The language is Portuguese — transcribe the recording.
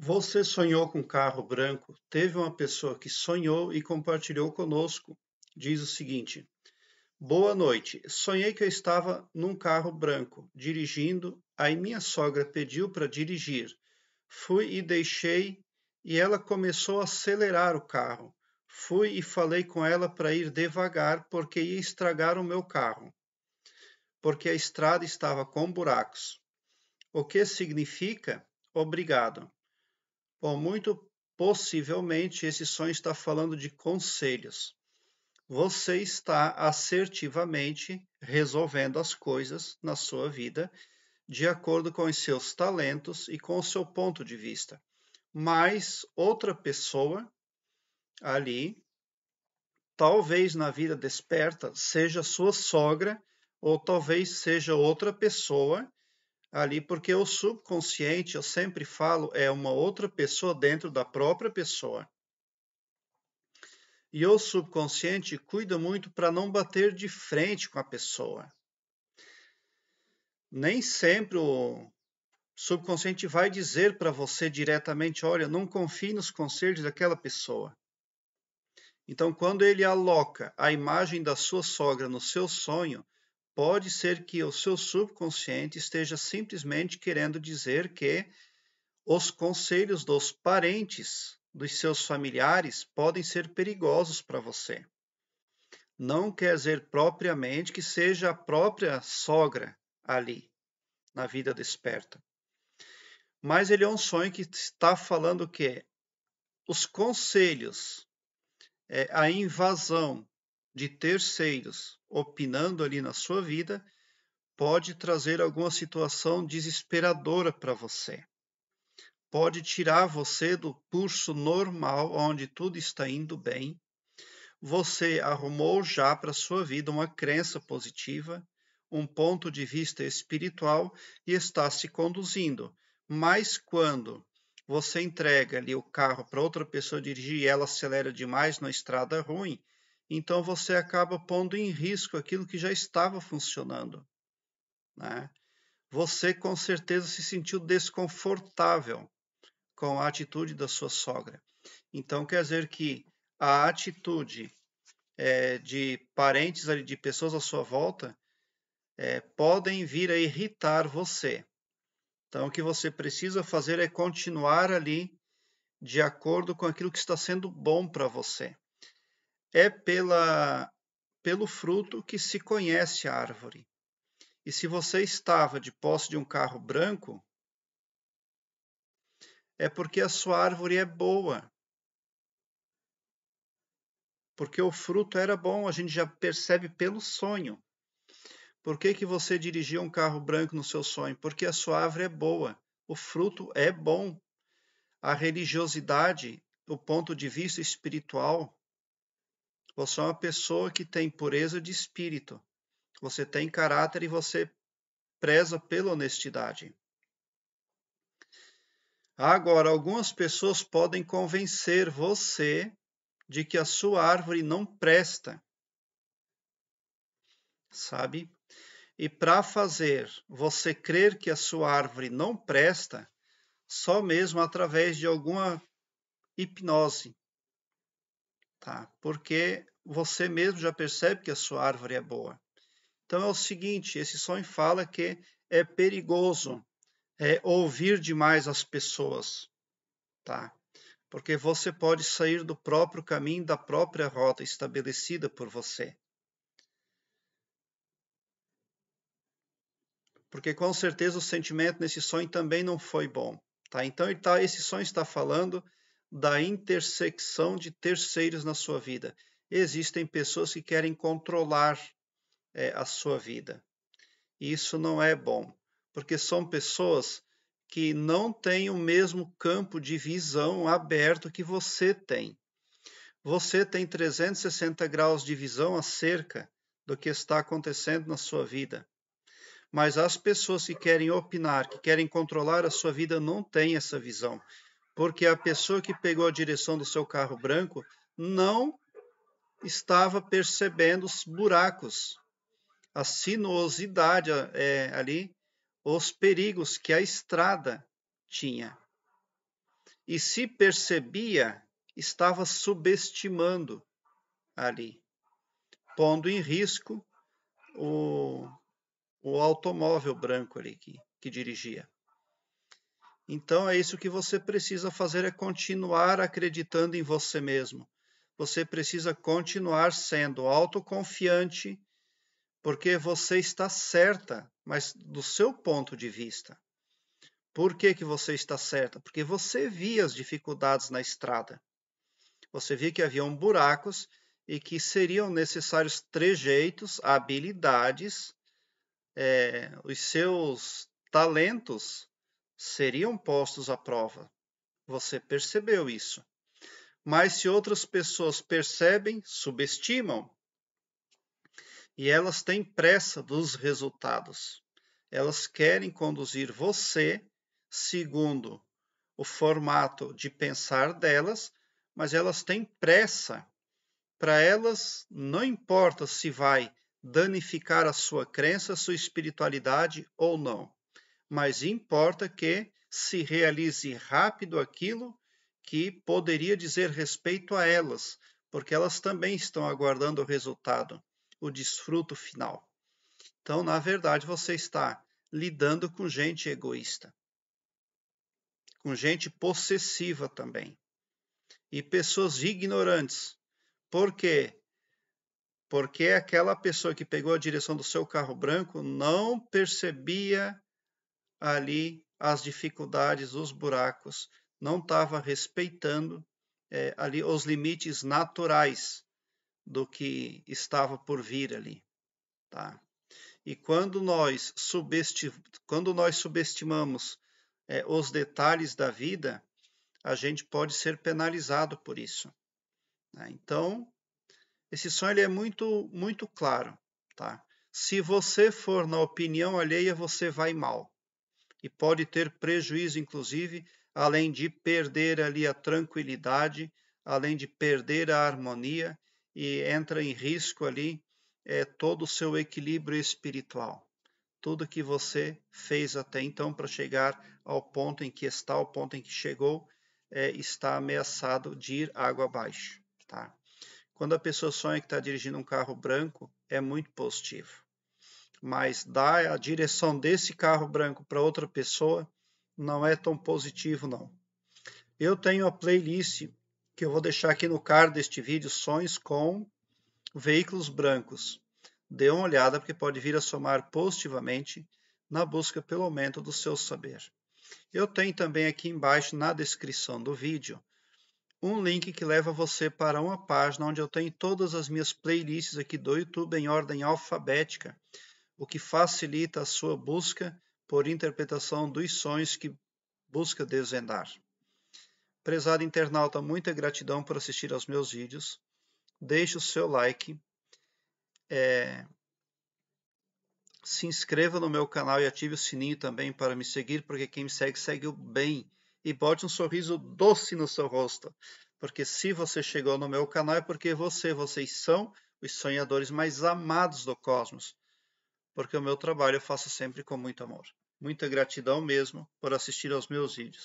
Você sonhou com um carro branco? Teve uma pessoa que sonhou e compartilhou conosco. Diz o seguinte: Boa noite. Sonhei que eu estava num carro branco, dirigindo. Aí minha sogra pediu para dirigir. Fui e deixei, e ela começou a acelerar o carro. Fui e falei com ela para ir devagar, porque ia estragar o meu carro, porque a estrada estava com buracos. O que significa? Obrigado. Bom, muito possivelmente esse sonho está falando de conselhos. Você está assertivamente resolvendo as coisas na sua vida de acordo com os seus talentos e com o seu ponto de vista. Mas outra pessoa ali, talvez na vida desperta, seja sua sogra ou talvez seja outra pessoa ali, porque o subconsciente, eu sempre falo, é uma outra pessoa dentro da própria pessoa. E o subconsciente cuida muito para não bater de frente com a pessoa. Nem sempre o subconsciente vai dizer para você diretamente: olha, não confie nos conselhos daquela pessoa. Então, quando ele aloca a imagem da sua sogra no seu sonho, Pode ser que o seu subconsciente esteja simplesmente querendo dizer que os conselhos dos parentes, dos seus familiares, podem ser perigosos para você. Não quer dizer propriamente que seja a própria sogra ali, na vida desperta. Mas ele é um sonho que está falando que os conselhos, é, a invasão de terceiros opinando ali na sua vida, pode trazer alguma situação desesperadora para você. Pode tirar você do curso normal, onde tudo está indo bem. Você arrumou já para sua vida uma crença positiva, um ponto de vista espiritual e está se conduzindo. Mas quando você entrega ali o carro para outra pessoa dirigir e ela acelera demais na estrada ruim, então você acaba pondo em risco aquilo que já estava funcionando. Né? Você com certeza se sentiu desconfortável com a atitude da sua sogra. Então quer dizer que a atitude é, de parentes, de pessoas à sua volta, é, podem vir a irritar você. Então o que você precisa fazer é continuar ali de acordo com aquilo que está sendo bom para você é pela, pelo fruto que se conhece a árvore. E se você estava de posse de um carro branco, é porque a sua árvore é boa. Porque o fruto era bom, a gente já percebe pelo sonho. Por que, que você dirigia um carro branco no seu sonho? Porque a sua árvore é boa, o fruto é bom. A religiosidade, o ponto de vista espiritual, você é uma pessoa que tem pureza de espírito. Você tem caráter e você preza pela honestidade. Agora, algumas pessoas podem convencer você de que a sua árvore não presta. Sabe? E para fazer você crer que a sua árvore não presta, só mesmo através de alguma hipnose, tá? Porque você mesmo já percebe que a sua árvore é boa. Então é o seguinte, esse sonho fala que é perigoso é, ouvir demais as pessoas, tá? Porque você pode sair do próprio caminho, da própria rota estabelecida por você. Porque com certeza o sentimento nesse sonho também não foi bom, tá? Então tá, esse sonho está falando da intersecção de terceiros na sua vida. Existem pessoas que querem controlar é, a sua vida. E isso não é bom, porque são pessoas que não têm o mesmo campo de visão aberto que você tem. Você tem 360 graus de visão acerca do que está acontecendo na sua vida. Mas as pessoas que querem opinar, que querem controlar a sua vida, não têm essa visão porque a pessoa que pegou a direção do seu carro branco não estava percebendo os buracos, a sinuosidade é, ali, os perigos que a estrada tinha. E se percebia, estava subestimando ali, pondo em risco o, o automóvel branco ali que, que dirigia. Então é isso que você precisa fazer é continuar acreditando em você mesmo. Você precisa continuar sendo autoconfiante, porque você está certa, mas do seu ponto de vista. Por que, que você está certa? Porque você via as dificuldades na estrada. Você via que haviam buracos e que seriam necessários trejeitos, habilidades, é, os seus talentos seriam postos à prova. Você percebeu isso. Mas se outras pessoas percebem, subestimam. E elas têm pressa dos resultados. Elas querem conduzir você segundo o formato de pensar delas, mas elas têm pressa. Para elas, não importa se vai danificar a sua crença, a sua espiritualidade ou não mas importa que se realize rápido aquilo que poderia dizer respeito a elas, porque elas também estão aguardando o resultado, o desfruto final. Então, na verdade, você está lidando com gente egoísta, com gente possessiva também, e pessoas ignorantes. Por quê? Porque aquela pessoa que pegou a direção do seu carro branco não percebia ali as dificuldades, os buracos, não estava respeitando é, ali os limites naturais do que estava por vir ali, tá? E quando nós, subestim quando nós subestimamos é, os detalhes da vida, a gente pode ser penalizado por isso. Né? Então, esse sonho ele é muito, muito claro, tá? Se você for na opinião alheia, você vai mal e pode ter prejuízo, inclusive, além de perder ali a tranquilidade, além de perder a harmonia e entra em risco ali é, todo o seu equilíbrio espiritual. Tudo que você fez até então para chegar ao ponto em que está, ao ponto em que chegou, é, está ameaçado de ir água abaixo. Tá? Quando a pessoa sonha que está dirigindo um carro branco, é muito positivo mas dar a direção desse carro branco para outra pessoa não é tão positivo não. Eu tenho a playlist que eu vou deixar aqui no card deste vídeo, sonhos com veículos brancos. Dê uma olhada porque pode vir a somar positivamente na busca pelo aumento do seu saber. Eu tenho também aqui embaixo na descrição do vídeo um link que leva você para uma página onde eu tenho todas as minhas playlists aqui do YouTube em ordem alfabética o que facilita a sua busca por interpretação dos sonhos que busca desvendar. Prezado internauta, muita gratidão por assistir aos meus vídeos. Deixe o seu like. É... Se inscreva no meu canal e ative o sininho também para me seguir, porque quem me segue, segue o bem. E bote um sorriso doce no seu rosto. Porque se você chegou no meu canal é porque você, vocês são os sonhadores mais amados do cosmos porque o meu trabalho eu faço sempre com muito amor. Muita gratidão mesmo por assistir aos meus vídeos.